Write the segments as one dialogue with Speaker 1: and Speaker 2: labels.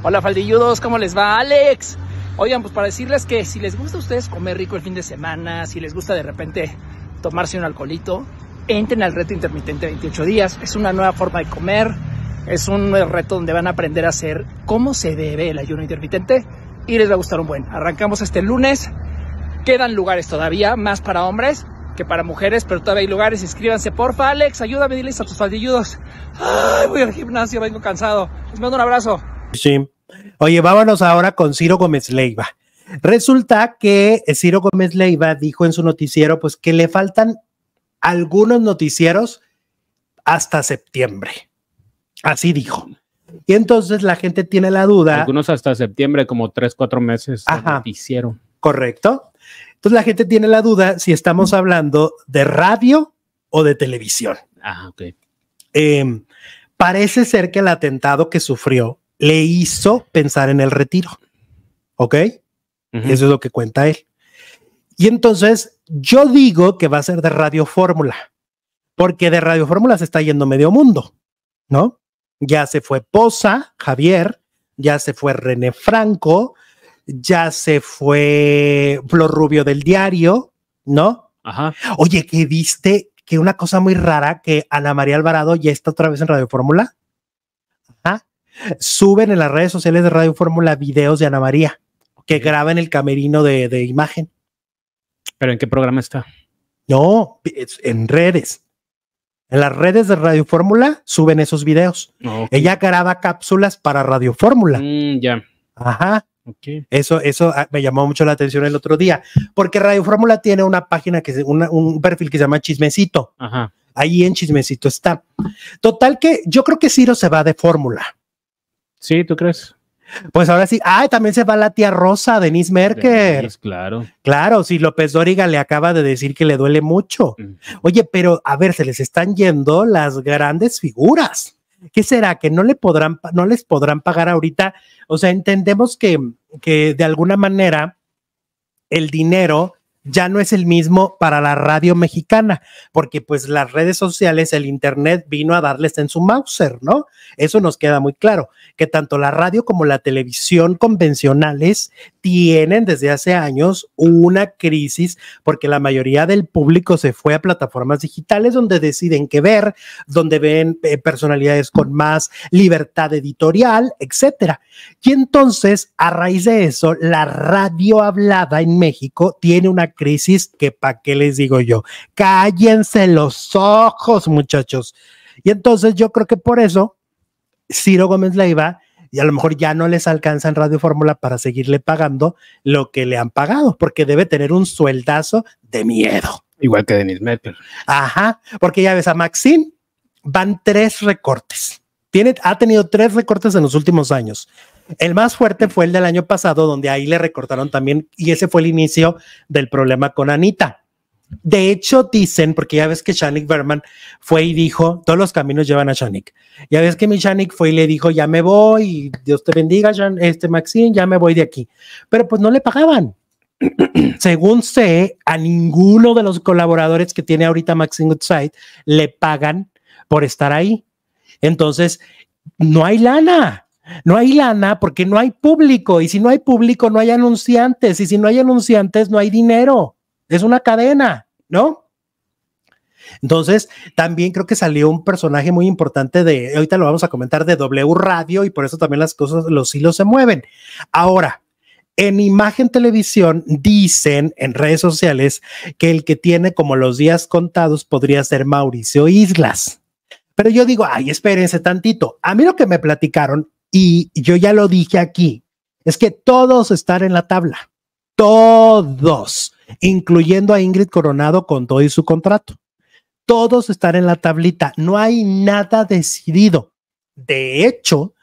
Speaker 1: Hola faldilludos, ¿cómo les va? Alex. Oigan, pues para decirles que si les gusta a ustedes comer rico el fin de semana, si les gusta de repente tomarse un alcoholito, entren al reto intermitente 28 días. Es una nueva forma de comer, es un reto donde van a aprender a hacer cómo se debe el ayuno intermitente y les va a gustar un buen. Arrancamos este lunes, quedan lugares todavía, más para hombres que para mujeres, pero todavía hay lugares. Inscríbanse, porfa, Alex, ayúdame, diles a tus faldilludos. Ay, voy al gimnasio, vengo cansado. Les mando un abrazo. Sí. Oye, vámonos ahora con Ciro Gómez Leiva. Resulta que eh, Ciro Gómez Leiva dijo en su noticiero, pues que le faltan algunos noticieros hasta septiembre. Así dijo. Y entonces la gente tiene la duda. Algunos hasta septiembre, como tres, cuatro meses Ajá, noticiero. Correcto. Entonces la gente tiene la duda si estamos hablando de radio o de televisión. Ah, ok. Em, parece ser que el atentado que sufrió le hizo pensar en el retiro. ¿Ok? Eso es lo que cuenta él. Y entonces yo digo que va a ser de Radio Fórmula, porque de Radio Fórmula se está yendo medio mundo, ¿no? Ya se fue Poza, Javier, ya se fue René Franco, ya se fue Flor Rubio del Diario, ¿no? Oye, que viste que una cosa muy rara que Ana María Alvarado ya está otra vez en Radio Fórmula suben en las redes sociales de Radio Fórmula videos de Ana María que graba en el camerino de, imagen. ¿Pero en qué programa está? No, en redes. En las redes de Radio Fórmula suben esos videos. Ella graba cápsulas para Radio Fórmula. Mm, ya. Ajá. Eso, eso ah, me llamó mucho la atención el otro día, porque Radio Fórmula tiene una página que un perfil que se llama Chismecito. Ajá. Ahí en Chismecito está. Total que yo creo que Ciro se va de Fórmula. Sí, ¿tú crees? Pues ahora sí, ah, también se va la tía Rosa, Denise Merker. claro. Claro, si sí, López Dóriga le acaba de decir que le duele mucho. Oye, pero a ver, se les están yendo las grandes figuras. ¿Qué será? ¿Que no, le podrán, no les podrán pagar ahorita? O sea, entendemos que, que de alguna manera el dinero ya no es el mismo para la radio mexicana, porque pues las redes sociales, el Internet vino a darles en su Mauser, ¿no? Eso nos queda muy claro, que tanto la radio como la televisión convencionales tienen desde hace años una crisis porque la mayoría del público se fue a plataformas digitales donde deciden qué ver, donde ven eh, personalidades con más libertad editorial, etcétera. Y entonces, a raíz de eso, la radio hablada en México tiene una crisis que para qué les digo yo. Cállense los ojos, muchachos. Y entonces yo creo que por eso Ciro Gómez Leiva y a lo mejor ya no les alcanza en Radio Fórmula para seguirle pagando lo que le han pagado, porque debe tener un sueldazo de miedo. Igual que Denis Merkel. Ajá, porque ya ves a Maxine, van tres recortes. Tiene, ha tenido tres recortes en los últimos años. El más fuerte fue el del año pasado, donde ahí le recortaron también, y ese fue el inicio del problema con Anita de hecho, dicen, porque ya ves que Shannik Berman fue y dijo, todos los caminos llevan a Shannik Ya ves que mi Shanik fue y le dijo, ya me voy, Dios te bendiga, este Maxine, ya me voy de aquí. Pero pues no le pagaban. Según sé, a ninguno de los colaboradores que tiene ahorita Maxine Goodside le pagan por estar ahí. Entonces, no hay lana. No hay lana porque no hay público y si no hay público no hay anunciantes y si no hay anunciantes no hay dinero. Es una cadena, ¿no? Entonces, también creo que salió un personaje muy importante de, ahorita lo vamos a comentar, de W Radio y por eso también las cosas, los hilos se mueven. Ahora, en imagen televisión dicen en redes sociales que el que tiene como los días contados podría ser Mauricio Islas. Pero yo digo, ay, espérense tantito. A mí lo que me platicaron, y yo ya lo dije aquí, es que todos están en la tabla. Todos, incluyendo a Ingrid Coronado con todo y su contrato. Todos están en la tablita. No hay nada decidido. De hecho,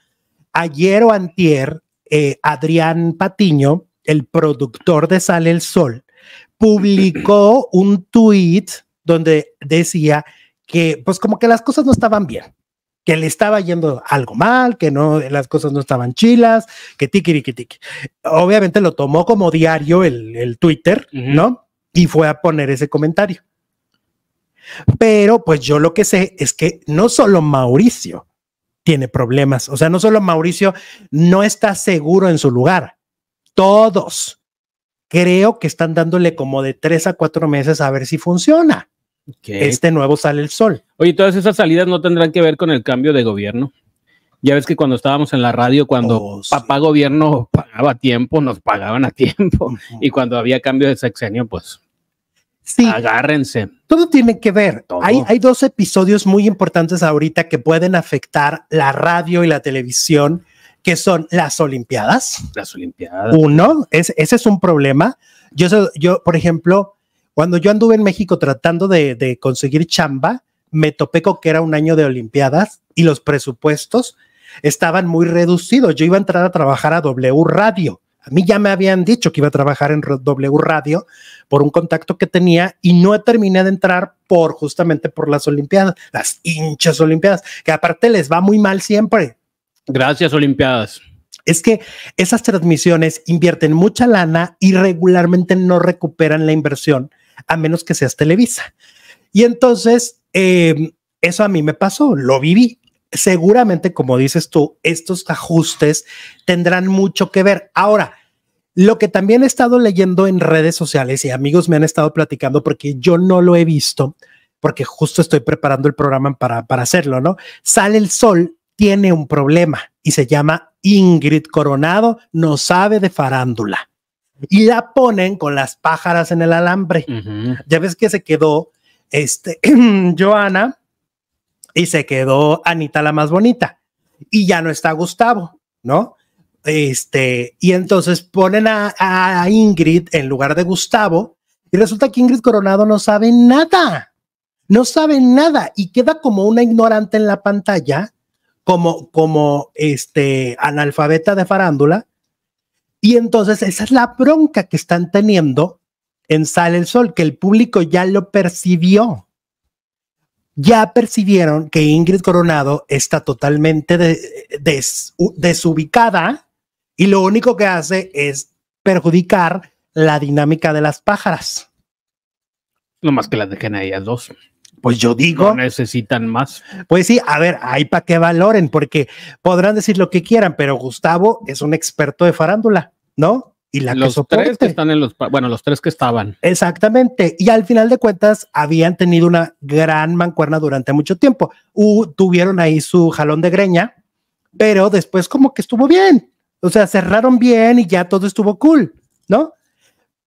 Speaker 1: ayer o antier, eh, Adrián Patiño, el productor de Sale el Sol, publicó un tweet donde decía que pues como que las cosas no estaban bien, que le estaba yendo algo mal, que no, las cosas no estaban chilas, que tiki tiki. Obviamente lo tomó como diario el, Twitter, ¿no? Y fue a poner ese comentario. Pero pues yo lo que sé es que no solo Mauricio tiene problemas, o sea, no solo Mauricio no está seguro en su lugar, todos creo que están dándole como de tres a cuatro meses a ver si funciona. Este nuevo sale el sol. Oye, todas esas
Speaker 2: salidas no tendrán que ver con el cambio de gobierno. Ya ves que cuando estábamos en la radio, cuando oh, papá gobierno pagaba tiempo, nos pagaban a tiempo. Y cuando había cambio de sexenio, pues
Speaker 1: sí. agárrense. Todo tiene que ver. Hay, hay, dos episodios muy importantes ahorita que pueden afectar la radio y la televisión, que son las Olimpiadas.
Speaker 2: Las Olimpiadas.
Speaker 1: Uno, es, ese es un problema. Yo, yo por ejemplo, cuando yo anduve en México tratando de, conseguir chamba, me topé con que era un año de Olimpiadas y los presupuestos estaban muy reducidos. Yo iba a entrar a trabajar a W Radio. A mí ya me habían dicho que iba a trabajar en W Radio por un contacto que tenía y no terminé de entrar por justamente por las Olimpiadas, las hinchas Olimpiadas, que aparte les va muy mal siempre.
Speaker 2: Gracias, Olimpiadas.
Speaker 1: Es que esas transmisiones invierten mucha lana y regularmente no recuperan la inversión a menos que seas Televisa. Y entonces, em, eso a mí me pasó, lo viví. Seguramente, como dices tú, estos ajustes tendrán mucho que ver. Ahora, lo que también he estado leyendo en redes sociales y amigos me han estado platicando porque yo no lo he visto, porque justo estoy preparando el programa para, para hacerlo, ¿no? Sale el sol, tiene un problema y se llama Ingrid Coronado, no sabe de farándula y la ponen con las pájaras en el alambre. Ya ves que se quedó este, Joana y se quedó Anita la más bonita y ya no está Gustavo, ¿no? Este, y entonces ponen a, Ingrid en lugar de Gustavo y resulta que Ingrid Coronado no sabe nada, no sabe nada y queda como una ignorante en la pantalla, como, como este, analfabeta de farándula y entonces esa es la bronca que están teniendo en Sale el Sol, que el público ya lo percibió. Ya percibieron que Ingrid Coronado está totalmente desubicada y lo único que hace es perjudicar la dinámica de las pájaras. No más que las dejen a ellas dos. Pues yo digo. necesitan más. Pues sí, a ver, hay para que valoren, porque podrán decir lo que quieran, pero Gustavo es un experto de farándula. ¿no? Y la los que tres que
Speaker 2: están en los, bueno, los tres que estaban.
Speaker 1: Exactamente. Y al final de cuentas, habían tenido una gran mancuerna durante mucho tiempo. tuvieron ahí su jalón de greña, pero después como que estuvo bien. O sea, cerraron bien y ya todo estuvo cool, ¿no?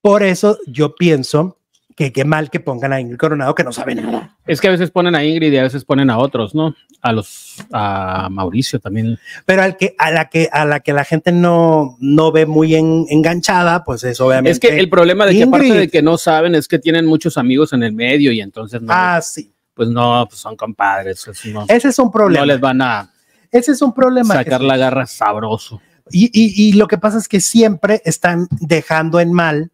Speaker 1: Por eso yo pienso que qué mal que pongan a Ingrid Coronado que no sabe nada.
Speaker 2: Es que a veces ponen a Ingrid y a veces ponen a otros,
Speaker 1: ¿no? A los a Mauricio también. Pero al que a la que a la que la gente no no ve muy enganchada, pues es obviamente. Es que el problema de que de que no
Speaker 2: saben es que tienen muchos amigos en el medio y entonces no. Ah, sí. Pues no, pues son compadres. Pues
Speaker 1: Ese es un problema. No les van a. es un problema. Sacar la garra
Speaker 2: sabroso.
Speaker 1: Y, y lo que pasa es que siempre están dejando en mal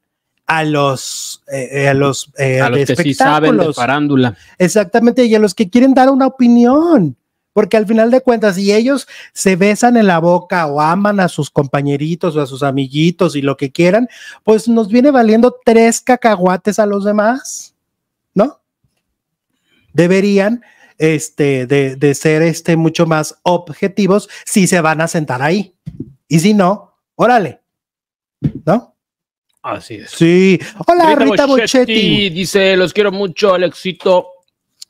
Speaker 1: a los, eh, eh, a los, eh, a que sí saben de farándula. Exactamente, y a los que quieren dar una opinión. Porque al final de cuentas, si ellos se besan en la boca o aman a sus compañeritos o a sus amiguitos y lo que quieran, pues nos viene valiendo tres cacahuates a los demás, ¿no? Deberían este, de, ser este, mucho más objetivos si se van a sentar ahí. Y si no, órale, ¿no? Así es. Sí. Hola, Rita, Bochetti.
Speaker 2: Dice, los quiero mucho, Alexito. éxito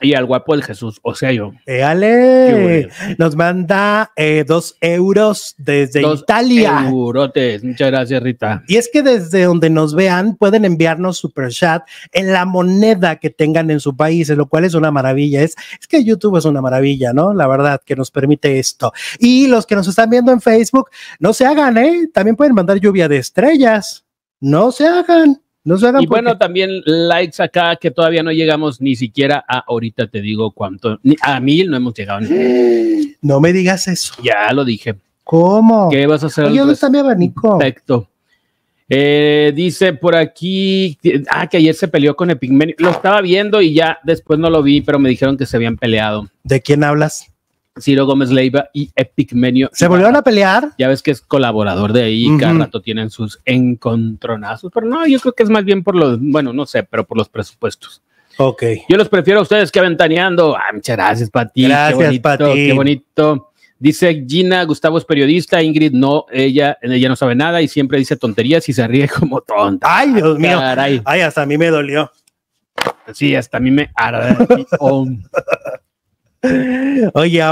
Speaker 2: y al guapo el Jesús, o sea yo.
Speaker 1: ale. Nos manda eh, dos euros desde Italia.
Speaker 2: Muchas gracias, Rita.
Speaker 1: Y es que desde donde nos vean pueden enviarnos super chat en la moneda que tengan en su país, lo cual es una maravilla. Es, es que YouTube es una maravilla, ¿no? La verdad, que nos permite esto. Y los que nos están viendo en Facebook, no se hagan, ¿eh? También pueden mandar lluvia de estrellas no se hagan. No se hagan y bueno,
Speaker 2: también likes acá que todavía no llegamos ni siquiera a ahorita te digo cuánto, a mil no hemos llegado. No me digas eso. Ya lo dije. ¿Cómo? ¿Qué vas a hacer? Yo no
Speaker 1: está mi abanico?
Speaker 2: Perfecto. Eh, dice por aquí, ah, que ayer se peleó con Epigmenio. Lo estaba viendo y ya después no lo vi, pero me dijeron que se habían peleado. ¿De quién hablas? Ciro Gómez Leiva y Epic Menio ¿Se volvieron a pelear? Ya ves que es colaborador de ahí, y cada rato tienen sus encontronazos, pero no, yo creo que es más bien por los, bueno, no sé, pero por los presupuestos. Ok. Yo los prefiero a ustedes que aventaneando. Ah, muchas gracias, Pati. Gracias, Pati. Qué bonito. Dice Gina, Gustavo es periodista, Ingrid no, ella, ella no sabe nada y siempre dice tonterías y se ríe como tonta. Ay, Dios ah, mío. Ay, hasta a mí me dolió. Sí, hasta a mí me arde. Oye,